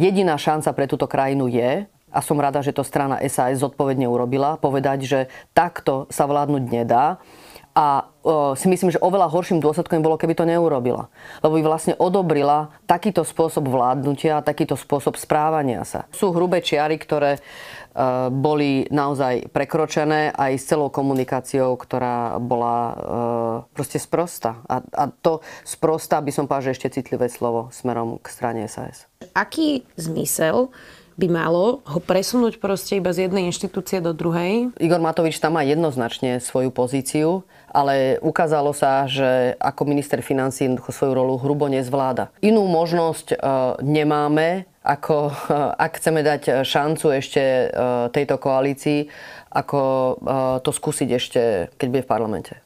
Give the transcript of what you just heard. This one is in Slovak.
Jediná šanca pre túto krajinu je, a som rada, že to strana SAS zodpovedne urobila, povedať, že takto sa vládnuť nedá. A o, e, si myslím, že oveľa horším dôsledkom bolo, keby to neurobila. Lebo by vlastne odobrila takýto spôsob vládnutia, takýto spôsob správania sa. Sú hrubé čiary, ktoré e, boli naozaj prekročené aj s celou komunikáciou, ktorá bola e, proste sprosta. A, a to sprosta by som povedal, že ešte citlivé slovo smerom k strane SAS aký zmysel by malo ho presunúť proste iba z jednej inštitúcie do druhej? Igor Matovič tam má jednoznačne svoju pozíciu, ale ukázalo sa, že ako minister financí jednoducho svoju rolu hrubo nezvláda. Inú možnosť e, nemáme, ako, e, ak chceme dať e, šancu ešte e, tejto koalícii, ako e, to skúsiť ešte, keď bude v parlamente.